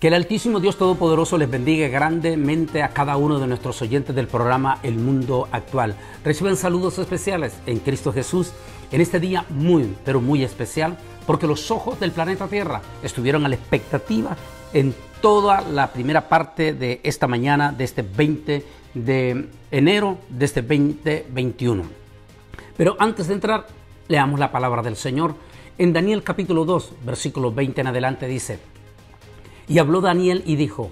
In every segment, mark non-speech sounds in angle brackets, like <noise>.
Que el Altísimo Dios Todopoderoso les bendiga grandemente a cada uno de nuestros oyentes del programa El Mundo Actual. Reciben saludos especiales en Cristo Jesús en este día muy, pero muy especial, porque los ojos del planeta Tierra estuvieron a la expectativa en toda la primera parte de esta mañana, de este 20 de enero, de este 2021. Pero antes de entrar, leamos la palabra del Señor. En Daniel capítulo 2, versículo 20 en adelante dice, y habló Daniel y dijo,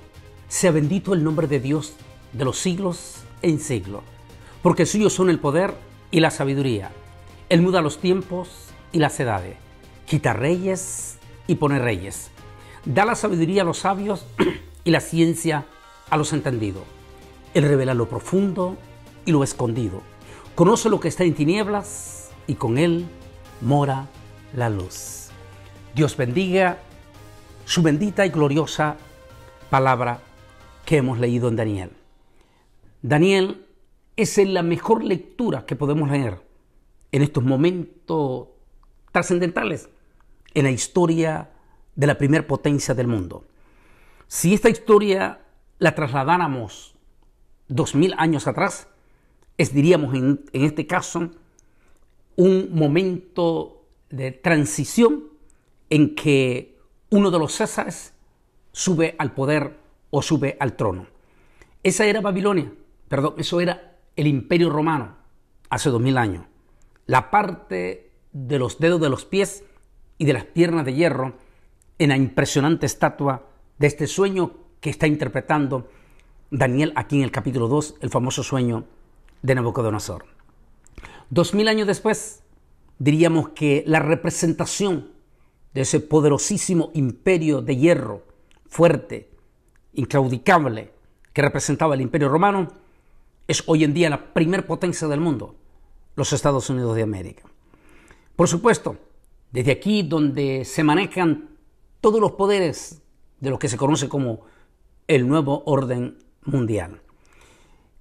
sea bendito el nombre de Dios de los siglos en siglo, porque suyos son el poder y la sabiduría. Él muda los tiempos y las edades, quita reyes y pone reyes. Da la sabiduría a los sabios <clears throat> y la ciencia a los entendidos. Él revela lo profundo y lo escondido. Conoce lo que está en tinieblas y con él mora la luz. Dios bendiga su bendita y gloriosa palabra que hemos leído en Daniel. Daniel es la mejor lectura que podemos leer en estos momentos trascendentales en la historia de la primer potencia del mundo. Si esta historia la trasladáramos dos mil años atrás, es, diríamos en, en este caso, un momento de transición en que uno de los Césares sube al poder o sube al trono. Esa era Babilonia, perdón, eso era el imperio romano hace dos mil años. La parte de los dedos de los pies y de las piernas de hierro en la impresionante estatua de este sueño que está interpretando Daniel aquí en el capítulo 2, el famoso sueño de Nabucodonosor. Dos mil años después, diríamos que la representación de ese poderosísimo imperio de hierro, fuerte, inclaudicable, que representaba el imperio romano, es hoy en día la primer potencia del mundo, los Estados Unidos de América. Por supuesto, desde aquí donde se manejan todos los poderes de lo que se conoce como el nuevo orden mundial.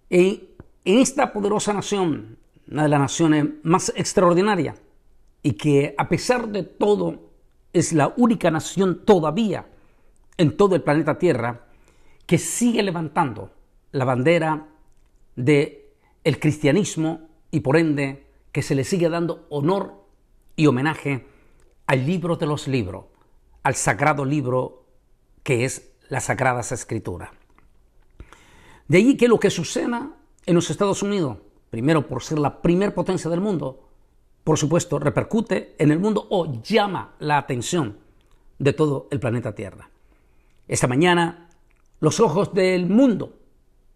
En, en esta poderosa nación, una de las naciones más extraordinarias, y que a pesar de todo es la única nación todavía en todo el planeta Tierra que sigue levantando la bandera de el cristianismo y por ende que se le sigue dando honor y homenaje al libro de los libros, al sagrado libro que es la Sagrada Escritura. De allí que lo que suceda en los Estados Unidos, primero por ser la primer potencia del mundo, por supuesto, repercute en el mundo o llama la atención de todo el planeta Tierra. Esta mañana los ojos del mundo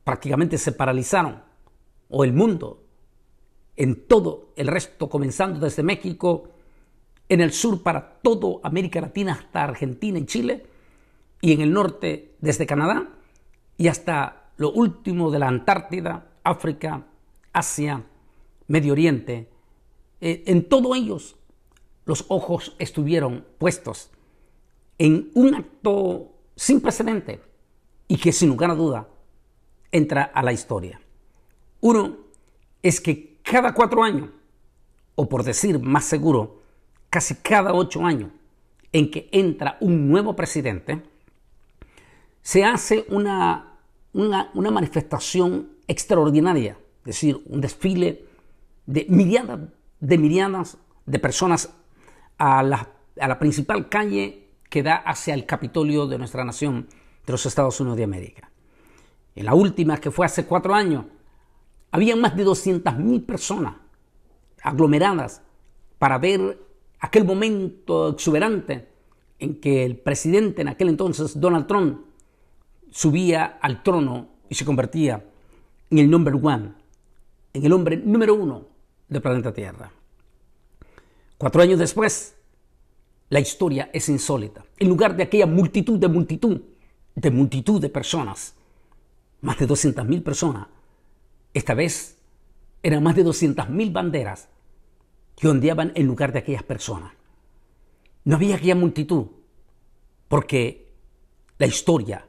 prácticamente se paralizaron, o el mundo en todo el resto, comenzando desde México, en el sur para toda América Latina hasta Argentina y Chile, y en el norte desde Canadá y hasta lo último de la Antártida, África, Asia, Medio Oriente eh, en todos ellos los ojos estuvieron puestos en un acto sin precedente y que sin lugar a duda entra a la historia. Uno es que cada cuatro años, o por decir más seguro, casi cada ocho años en que entra un nuevo presidente, se hace una, una, manifestación extraordinaria, es decir, un desfile de miradas de miriadas de personas a la, principal calle que da hacia el Capitolio de nuestra nación, de los Estados Unidos de América. En la última, que fue hace cuatro años, había más de 200.000 personas aglomeradas para ver aquel momento exuberante en que el presidente en aquel entonces, Donald Trump, subía al trono y se convertía en el number one, en el hombre número uno de planeta Tierra. Cuatro años después, la historia es insólita. En lugar de aquella multitud de multitud, de multitud de personas, más de 200.000 personas, esta vez eran más de 200.000 banderas que ondeaban en lugar de aquellas personas. No había aquella multitud, porque la historia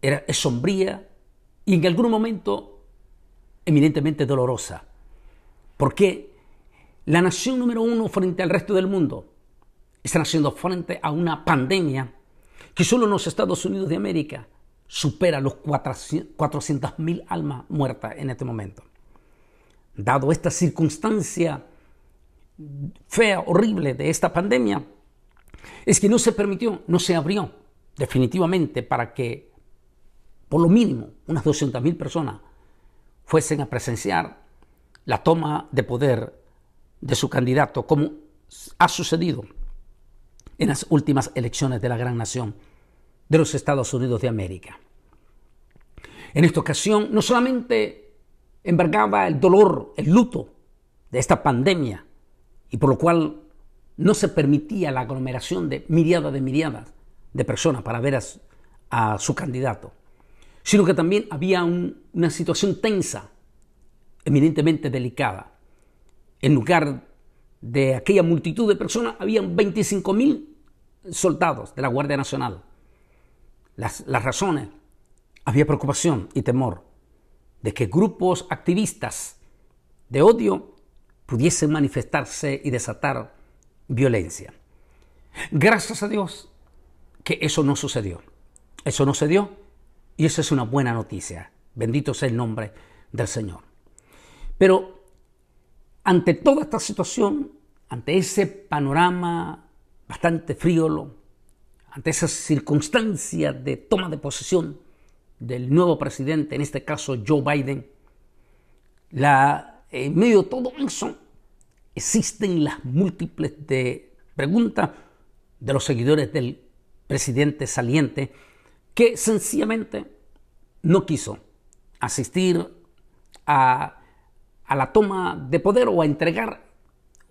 era, sombría y en algún momento eminentemente dolorosa. Porque la nación número uno frente al resto del mundo está haciendo frente a una pandemia que solo en los Estados Unidos de América supera los mil almas muertas en este momento. Dado esta circunstancia fea, horrible de esta pandemia, es que no se permitió, no se abrió definitivamente para que por lo mínimo unas 200.000 personas fuesen a presenciar la toma de poder de su candidato, como ha sucedido en las últimas elecciones de la gran nación de los Estados Unidos de América. En esta ocasión no solamente embargaba el dolor, el luto de esta pandemia, y por lo cual no se permitía la aglomeración de miradas de miriadas de personas para ver a su, candidato, sino que también había una situación tensa eminentemente delicada. En lugar de aquella multitud de personas, habían 25.000 soldados de la Guardia Nacional. Las, las razones, había preocupación y temor de que grupos activistas de odio pudiesen manifestarse y desatar violencia. Gracias a Dios que eso no sucedió. Eso no se dio y eso es una buena noticia. Bendito sea el nombre del Señor. Pero ante toda esta situación, ante ese panorama bastante frívolo, ante esas circunstancias de toma de posesión del nuevo presidente, en este caso Joe Biden, en medio de todo eso existen las múltiples preguntas de los seguidores del presidente saliente que sencillamente no quiso asistir a a la toma de poder o a entregar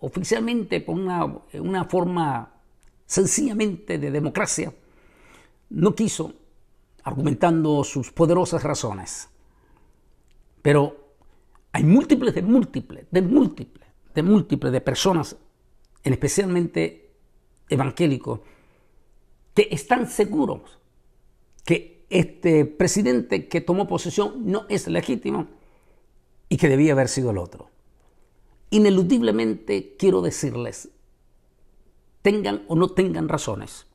oficialmente por una, una forma sencillamente de democracia, no quiso, argumentando sus poderosas razones. Pero hay múltiples de múltiples, de múltiples, de múltiples de personas, en especialmente evangélicos, que están seguros que este presidente que tomó posesión no es legítimo y que debía haber sido el otro. Ineludiblemente quiero decirles, tengan o no tengan razones,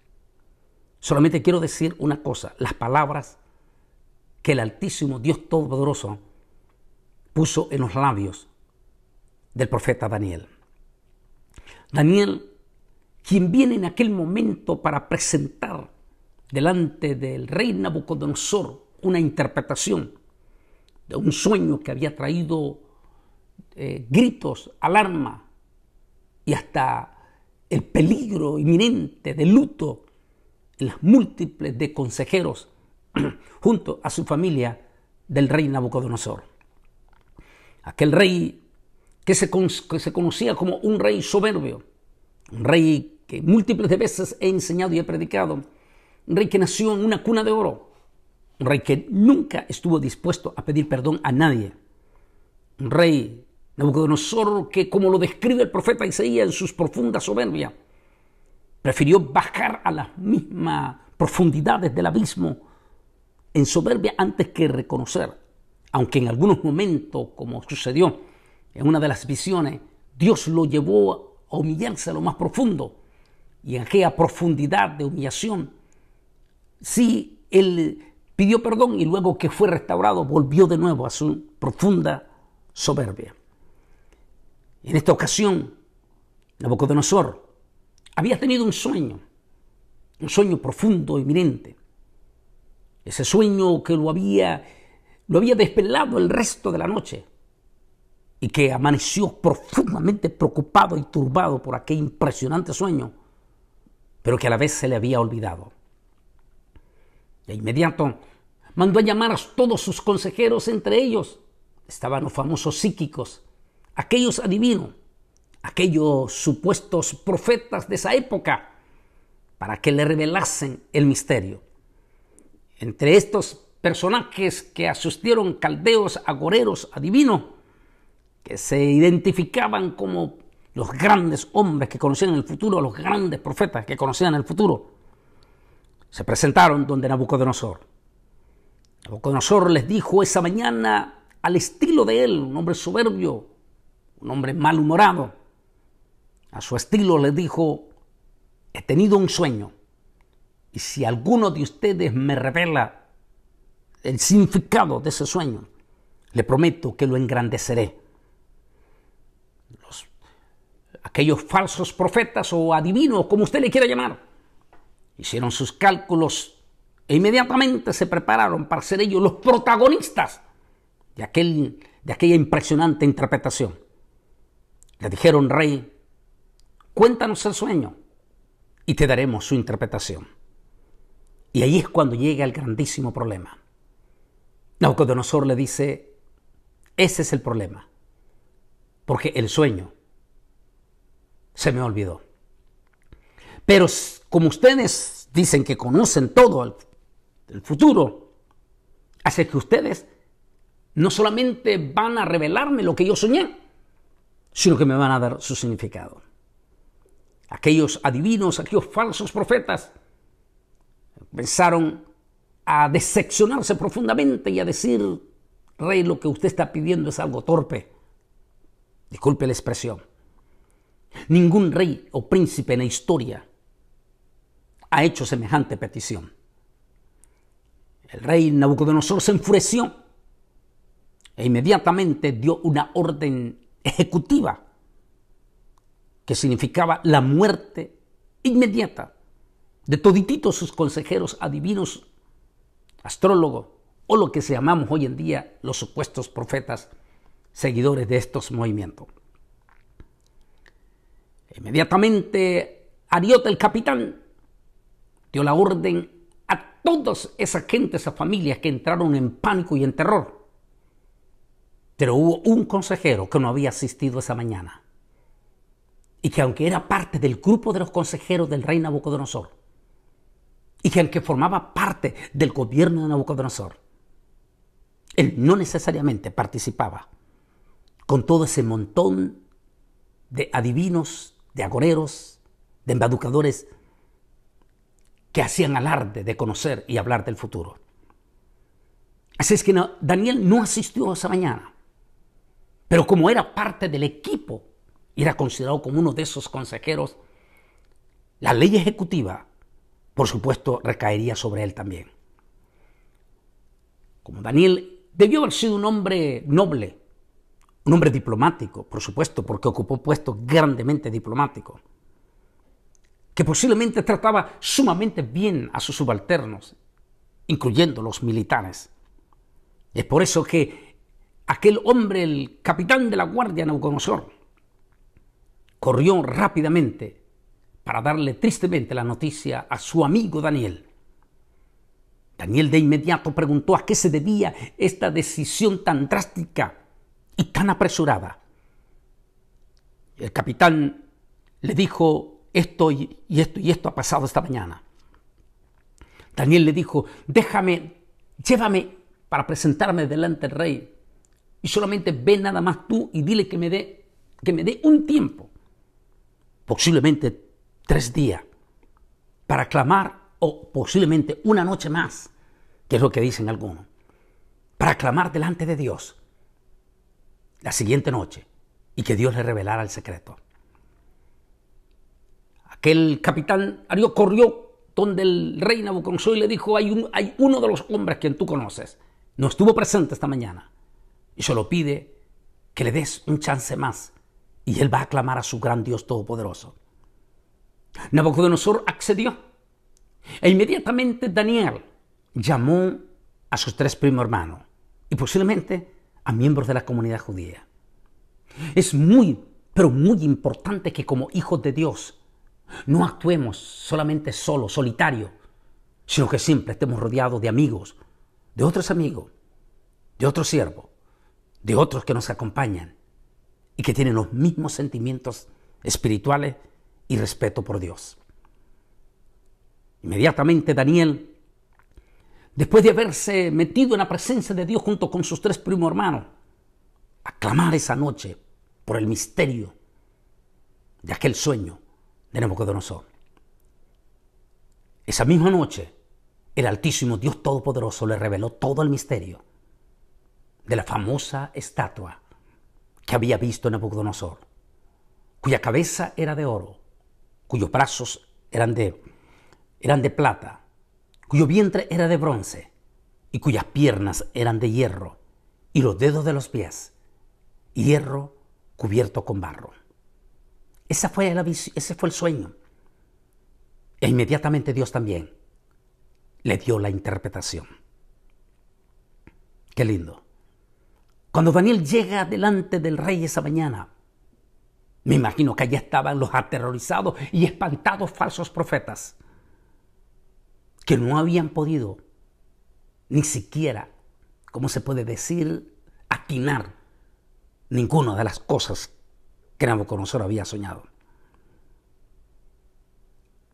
solamente quiero decir una cosa, las palabras que el Altísimo Dios Todopoderoso puso en los labios del profeta Daniel. Daniel, quien viene en aquel momento para presentar delante del rey Nabucodonosor una interpretación un sueño que había traído eh, gritos, alarma y hasta el peligro inminente de luto en las múltiples de consejeros <clears throat> junto a su familia del rey Nabucodonosor. Aquel rey que se, que se conocía como un rey soberbio, un rey que múltiples de veces he enseñado y he predicado, un rey que nació en una cuna de oro, un rey que nunca estuvo dispuesto a pedir perdón a nadie, un rey Nabucodonosor que, como lo describe el profeta Isaías en sus profundas soberbias, prefirió bajar a las mismas profundidades del abismo en soberbia antes que reconocer, aunque en algunos momentos, como sucedió en una de las visiones, Dios lo llevó a humillarse a lo más profundo, y en aquella profundidad de humillación, sí, él pidió perdón y luego que fue restaurado volvió de nuevo a su profunda soberbia. En esta ocasión, Nabucodonosor había tenido un sueño, un sueño profundo, inminente. Ese sueño que lo había, lo había desvelado el resto de la noche y que amaneció profundamente preocupado y turbado por aquel impresionante sueño, pero que a la vez se le había olvidado. De inmediato Mandó a llamar a todos sus consejeros, entre ellos estaban los famosos psíquicos, aquellos adivinos, aquellos supuestos profetas de esa época, para que le revelasen el misterio. Entre estos personajes que asistieron caldeos, agoreros, adivinos, que se identificaban como los grandes hombres que conocían el futuro, los grandes profetas que conocían el futuro, se presentaron donde Nabucodonosor. Nabucodonosor les dijo esa mañana al estilo de él, un hombre soberbio, un hombre malhumorado. A su estilo les dijo, he tenido un sueño y si alguno de ustedes me revela el significado de ese sueño, le prometo que lo engrandeceré. aquellos falsos profetas o adivinos, como usted le quiera llamar, hicieron sus cálculos e inmediatamente se prepararon para ser ellos los protagonistas de, aquel, de aquella impresionante interpretación. Le dijeron, rey, cuéntanos el sueño y te daremos su interpretación. Y ahí es cuando llega el grandísimo problema. Nabucodonosor le dice, ese es el problema, porque el sueño se me olvidó. Pero como ustedes dicen que conocen todo el futuro, hace que ustedes no solamente van a revelarme lo que yo soñé, sino que me van a dar su significado. Aquellos adivinos, aquellos falsos profetas, pensaron a decepcionarse profundamente y a decir, rey, lo que usted está pidiendo es algo torpe. Disculpe la expresión. Ningún rey o príncipe en la historia ha hecho semejante petición. El rey Nabucodonosor se enfureció e inmediatamente dio una orden ejecutiva que significaba la muerte inmediata de todititos sus consejeros adivinos, astrólogos o lo que se llamamos hoy en día los supuestos profetas seguidores de estos movimientos. Inmediatamente Ariota el capitán dio la orden todas esas gente, esas familias que entraron en pánico y en terror. Pero hubo un consejero que no había asistido esa mañana y que aunque era parte del grupo de los consejeros del rey Nabucodonosor, y que aunque formaba parte del gobierno de Nabucodonosor, él no necesariamente participaba con todo ese montón de adivinos, de agoreros, de embaducadores que hacían alarde de conocer y hablar del futuro. Así es que Daniel no asistió esa mañana, pero como era parte del equipo y era considerado como uno de esos consejeros, la ley ejecutiva, por supuesto, recaería sobre él también. Como Daniel debió haber sido un hombre noble, un hombre diplomático, por supuesto, porque ocupó puestos grandemente diplomáticos que posiblemente trataba sumamente bien a sus subalternos, incluyendo los militares. Es por eso que aquel hombre, el capitán de la guardia Nauconosor, corrió rápidamente para darle tristemente la noticia a su amigo Daniel. Daniel de inmediato preguntó a qué se debía esta decisión tan drástica y tan apresurada. El capitán le dijo esto y, esto y esto ha pasado esta mañana. Daniel le dijo, déjame, llévame para presentarme delante del rey. Y solamente ve nada más tú y dile que me dé, que me dé un tiempo, posiblemente tres días, para clamar o posiblemente una noche más, que es lo que dicen algunos, para clamar delante de Dios la siguiente noche y que Dios le revelara el secreto que el capitán Arió corrió donde el rey Nabucodonosor y le dijo, hay, uno de los hombres que tú conoces, no estuvo presente esta mañana, y se lo pide que le des un chance más, y él va a aclamar a su gran Dios Todopoderoso. Nabucodonosor accedió, e inmediatamente Daniel llamó a sus tres primos hermanos, y posiblemente a miembros de la comunidad judía. Es muy, pero muy importante que como hijos de Dios no actuemos solamente solo, solitario, sino que siempre estemos rodeados de amigos, de otros amigos, de otros siervos, de otros que nos acompañan y que tienen los mismos sentimientos espirituales y respeto por Dios. Inmediatamente Daniel, después de haberse metido en la presencia de Dios junto con sus tres primos hermanos, a clamar esa noche por el misterio de aquel sueño, de Nabucodonosor. Esa misma noche, el Altísimo Dios Todopoderoso le reveló todo el misterio de la famosa estatua que había visto en Nabucodonosor, cuya cabeza era de oro, cuyos brazos eran de, eran de plata, cuyo vientre era de bronce y cuyas piernas eran de hierro y los dedos de los pies, hierro cubierto con barro. Esa fue la, ese fue el sueño. E inmediatamente Dios también le dio la interpretación. Qué lindo. Cuando Daniel llega delante del rey esa mañana, me imagino que allá estaban los aterrorizados y espantados falsos profetas que no habían podido ni siquiera, como se puede decir?, atinar ninguna de las cosas que Nabucodonosor había soñado.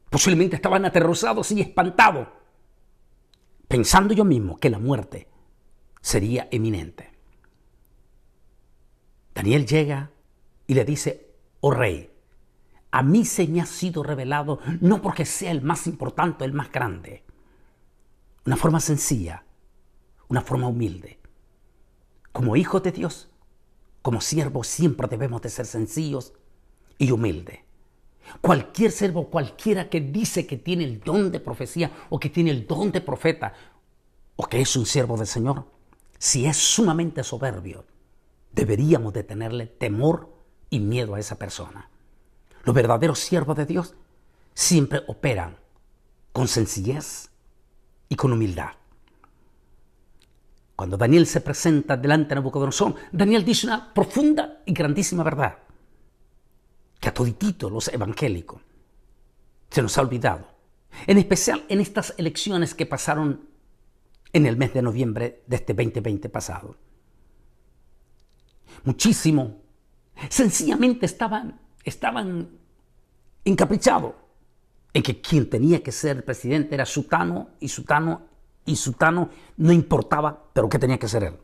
Posiblemente estaban aterrorizados y espantados, pensando yo mismo que la muerte sería eminente. Daniel llega y le dice, oh rey, a mí se me ha sido revelado no porque sea el más importante, el más grande, una forma sencilla, una forma humilde, como hijo de Dios como siervos siempre debemos de ser sencillos y humildes. Cualquier siervo, cualquiera que dice que tiene el don de profecía o que tiene el don de profeta o que es un siervo del Señor, si es sumamente soberbio, deberíamos de tenerle temor y miedo a esa persona. Los verdaderos siervos de Dios siempre operan con sencillez y con humildad. Cuando Daniel se presenta delante de Nabucodonosor, Daniel dice una profunda y grandísima verdad que a toditito los evangélicos se nos ha olvidado. En especial en estas elecciones que pasaron en el mes de noviembre de este 2020 pasado. Muchísimo. Sencillamente estaban, estaban encaprichados en que quien tenía que ser presidente era Sutano y Sutano y Sutano no importaba, pero ¿qué tenía que ser él?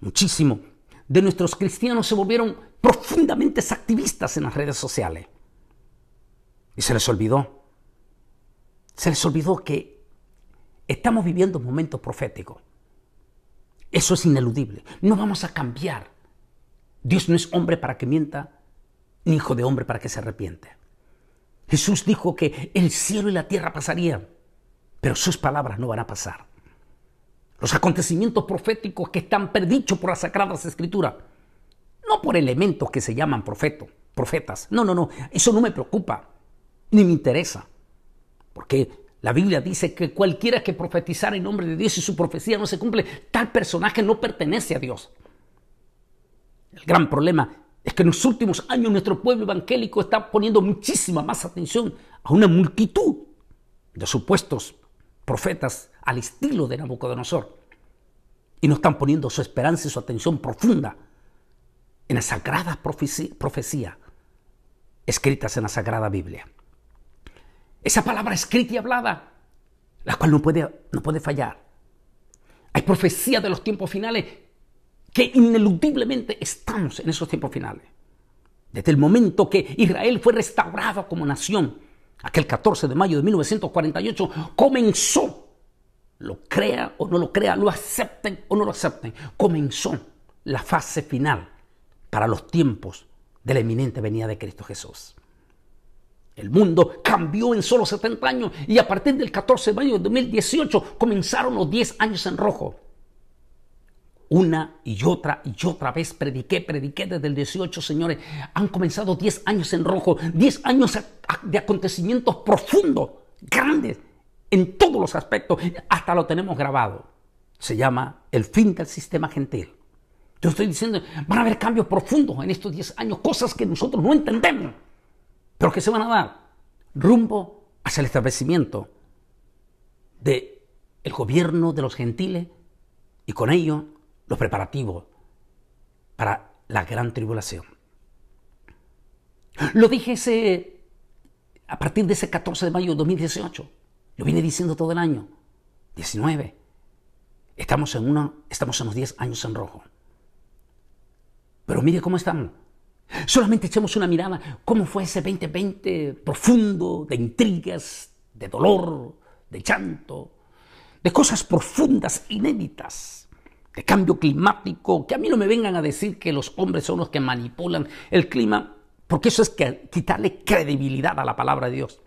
Muchísimo de nuestros cristianos se volvieron profundamente activistas en las redes sociales. Y se les olvidó. Se les olvidó que estamos viviendo un momentos profético. Eso es ineludible. No vamos a cambiar. Dios no es hombre para que mienta, ni hijo de hombre para que se arrepiente. Jesús dijo que el cielo y la tierra pasarían, pero sus palabras no van a pasar. Los acontecimientos proféticos que están predichos por las Sagradas Escrituras, no por elementos que se llaman profetas. No, no, no, eso no me preocupa, ni me interesa, porque la Biblia dice que cualquiera que profetizara en nombre de Dios y su profecía no se cumple, tal personaje no pertenece a Dios. El gran problema es que en los últimos años nuestro pueblo evangélico está poniendo muchísima más atención a una multitud de supuestos profetas al estilo de Nabucodonosor y no están poniendo su esperanza y su atención profunda en las sagradas profecías profecía, escritas en la Sagrada Biblia. Esa palabra escrita y hablada, la cual no puede, no puede fallar. Hay profecía de los tiempos finales que ineludiblemente estamos en esos tiempos finales. Desde el momento que Israel fue restaurado como nación, aquel 14 de mayo de 1948, comenzó, lo crea o no lo crea, lo acepten o no lo acepten, comenzó la fase final para los tiempos de la eminente venida de Cristo Jesús. El mundo cambió en solo 70 años y a partir del 14 de mayo de 2018 comenzaron los 10 años en rojo una y otra y otra vez prediqué, prediqué desde el 18, señores. Han comenzado 10 años en rojo, 10 años de acontecimientos profundos, grandes, en todos los aspectos. Hasta lo tenemos grabado. Se llama El fin del sistema gentil. Yo estoy diciendo, van a haber cambios profundos en estos 10 años, cosas que nosotros no entendemos, pero que se van a dar rumbo hacia el establecimiento del el gobierno de los gentiles y con ello los preparativos para la gran tribulación. Lo dije ese, a partir de ese 14 de mayo de 2018. Lo vine diciendo todo el año. 19. Estamos en, uno estamos en los 10 años en rojo. Pero mire cómo están. Solamente echemos una mirada cómo fue ese 2020 profundo de intrigas, de dolor, de llanto, de cosas profundas, inéditas, de cambio climático, que a mí no me vengan a decir que los hombres son los que manipulan el clima, porque eso es que quitarle credibilidad a la palabra de Dios.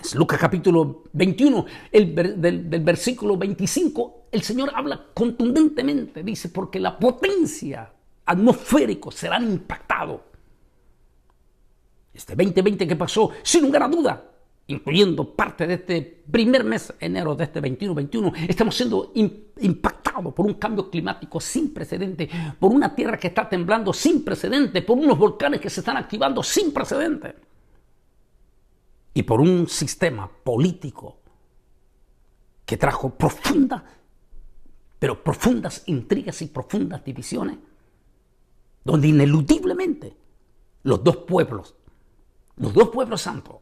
Es Lucas capítulo 21, del, versículo 25, el Señor habla contundentemente, dice, porque la potencia atmosférico será impactado Este 2020 que pasó, sin lugar a duda, incluyendo parte de este primer mes, de enero de este 21-21, estamos siendo impactados por un cambio climático sin precedente, por una tierra que está temblando sin precedente, por unos volcanes que se están activando sin precedente y por un sistema político que trajo profundas, pero profundas intrigas y profundas divisiones, donde ineludiblemente los dos pueblos, los dos pueblos santos,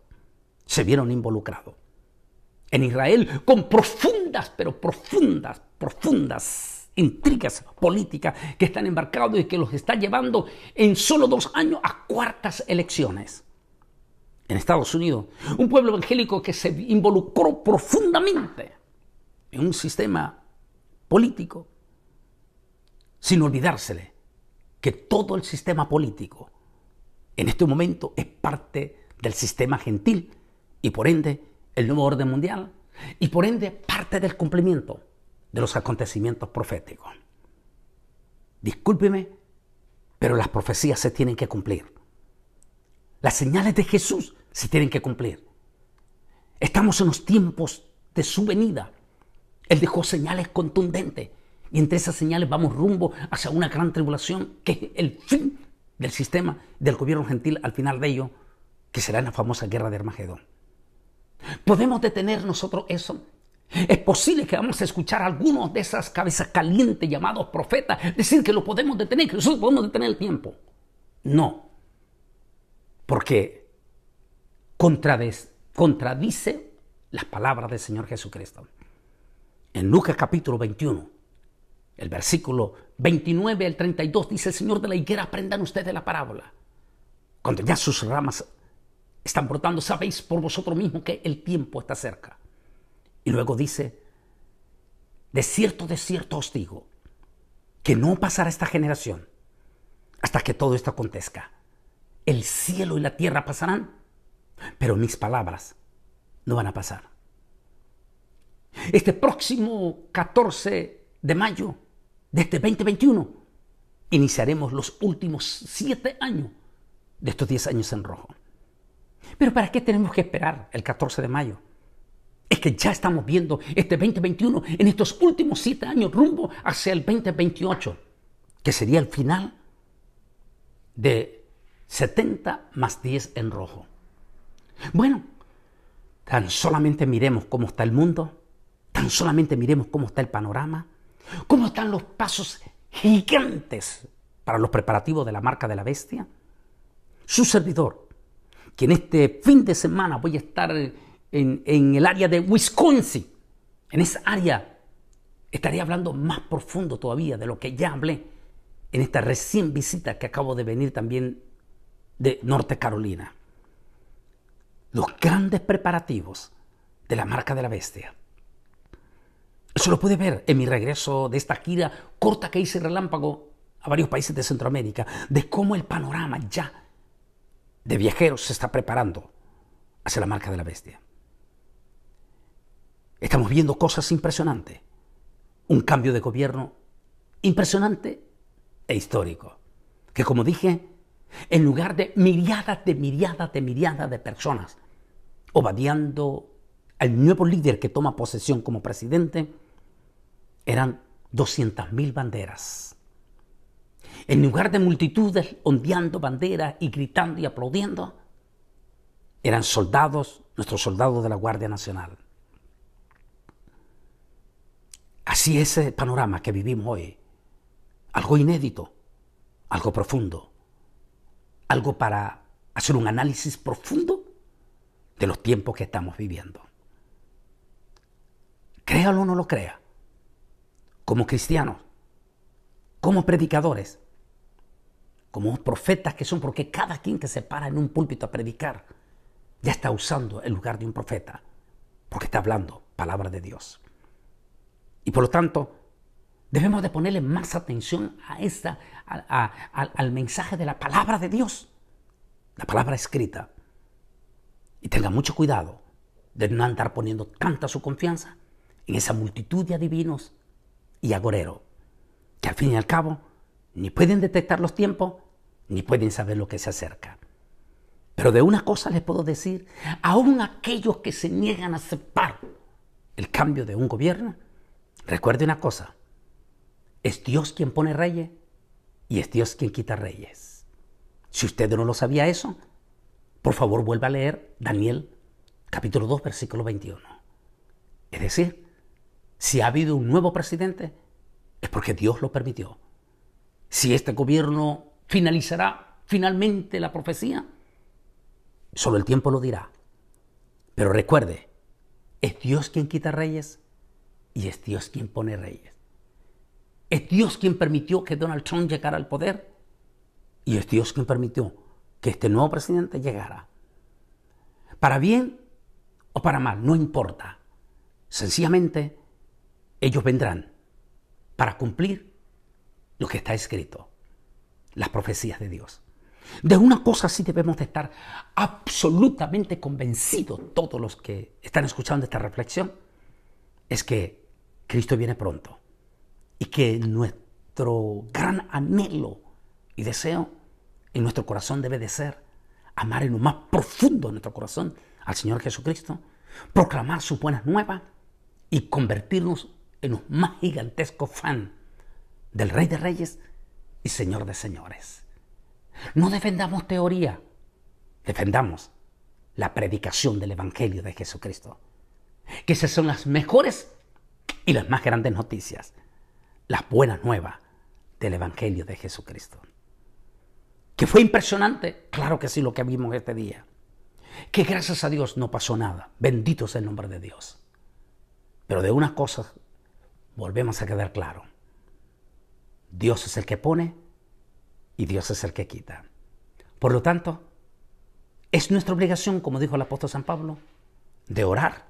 se vieron involucrados. En Israel, con profundas, pero profundas, profundas intrigas políticas que están embarcados y que los está llevando en solo dos años a cuartas elecciones. En Estados Unidos, un pueblo evangélico que se involucró profundamente en un sistema político, sin olvidársele que todo el sistema político en este momento es parte del sistema gentil y por ende el nuevo orden mundial y por ende parte del cumplimiento de los acontecimientos proféticos. Discúlpeme, pero las profecías se tienen que cumplir. Las señales de Jesús se tienen que cumplir. Estamos en los tiempos de su venida. Él dejó señales contundentes y entre esas señales vamos rumbo hacia una gran tribulación que es el fin del sistema del gobierno gentil al final de ello, que será la famosa guerra de Armagedón. ¿Podemos detener nosotros eso? Es posible que vamos a escuchar a algunos de esas cabezas calientes llamados profetas decir que lo podemos detener, que nosotros podemos detener el tiempo. No, porque contradice las palabras del Señor Jesucristo. En Lucas capítulo 21, el versículo 29 al 32 dice el Señor de la higuera, aprendan ustedes la parábola. Cuando ya sus ramas están brotando, sabéis por vosotros mismos que el tiempo está cerca. Y luego dice, de cierto, de cierto os digo, que no pasará esta generación hasta que todo esto acontezca. El cielo y la tierra pasarán, pero mis palabras no van a pasar. Este próximo 14 de mayo de este 2021 iniciaremos los últimos siete años de estos 10 años en rojo. Pero ¿para qué tenemos que esperar el 14 de mayo? Es que ya estamos viendo este 2021 en estos últimos siete años rumbo hacia el 2028, que sería el final de 70 más 10 en rojo. Bueno, tan solamente miremos cómo está el mundo, tan solamente miremos cómo está el panorama, cómo están los pasos gigantes para los preparativos de la marca de la bestia. Su servidor, que en este fin de semana voy a estar en, el área de Wisconsin. En esa área estaré hablando más profundo todavía de lo que ya hablé en esta recién visita que acabo de venir también de Norte Carolina. Los grandes preparativos de la marca de la bestia. Eso lo pude ver en mi regreso de esta gira corta que hice relámpago a varios países de Centroamérica, de cómo el panorama ya de viajeros se está preparando hacia la marca de la bestia. Estamos viendo cosas impresionantes. Un cambio de gobierno impresionante e histórico. Que como dije, en lugar de miriadas de miriadas de miriadas de personas obadiando al nuevo líder que toma posesión como presidente, eran mil banderas en lugar de multitudes ondeando banderas y gritando y aplaudiendo, eran soldados, nuestros soldados de la Guardia Nacional. Así es el panorama que vivimos hoy. Algo inédito, algo profundo, algo para hacer un análisis profundo de los tiempos que estamos viviendo. Créalo o no lo crea, como cristianos, como predicadores, como profetas que son, porque cada quien que se para en un púlpito a predicar ya está usando el lugar de un profeta, porque está hablando palabra de Dios. Y por lo tanto, debemos de ponerle más atención a esta, al mensaje de la palabra de Dios, la palabra escrita. Y tenga mucho cuidado de no andar poniendo tanta su confianza en esa multitud de adivinos y agoreros, que al fin y al cabo ni pueden detectar los tiempos ni pueden saber lo que se acerca. Pero de una cosa les puedo decir, aún aquellos que se niegan a aceptar el cambio de un gobierno, recuerde una cosa, es Dios quien pone reyes y es Dios quien quita reyes. Si ustedes no lo sabía eso, por favor vuelva a leer Daniel capítulo 2 versículo 21. Es decir, si ha habido un nuevo presidente, es porque Dios lo permitió. Si este gobierno finalizará finalmente la profecía? Solo el tiempo lo dirá. Pero recuerde, es Dios quien quita reyes y es Dios quien pone reyes. Es Dios quien permitió que Donald Trump llegara al poder y es Dios quien permitió que este nuevo presidente llegara. Para bien o para mal, no importa. Sencillamente, ellos vendrán para cumplir lo que está escrito las profecías de Dios. De una cosa sí debemos de estar absolutamente convencidos todos los que están escuchando esta reflexión, es que Cristo viene pronto y que nuestro gran anhelo y deseo en nuestro corazón debe de ser amar en lo más profundo de nuestro corazón al Señor Jesucristo, proclamar sus buenas nuevas y convertirnos en los más gigantesco fan del Rey de Reyes y Señor de señores. No defendamos teoría, defendamos la predicación del Evangelio de Jesucristo, que esas son las mejores y las más grandes noticias, las buenas nuevas del Evangelio de Jesucristo. Que fue impresionante, claro que sí, lo que vimos este día. Que gracias a Dios no pasó nada, bendito es el nombre de Dios. Pero de unas cosas volvemos a quedar claro Dios es el que pone y Dios es el que quita. Por lo tanto, es nuestra obligación, como dijo el apóstol San Pablo, de orar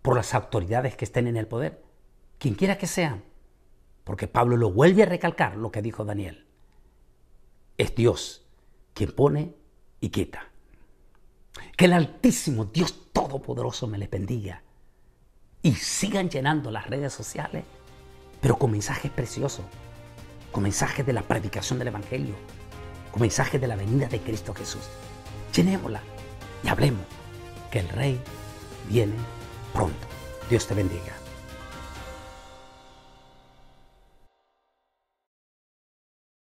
por las autoridades que estén en el poder, quien quiera que sean, porque Pablo lo vuelve a recalcar lo que dijo Daniel. Es Dios quien pone y quita. Que el Altísimo Dios Todopoderoso me les bendiga y sigan llenando las redes sociales, pero con mensajes preciosos con mensaje de la predicación del Evangelio, con mensaje de la venida de Cristo Jesús. Llenémosla y hablemos que el Rey viene pronto. Dios te bendiga.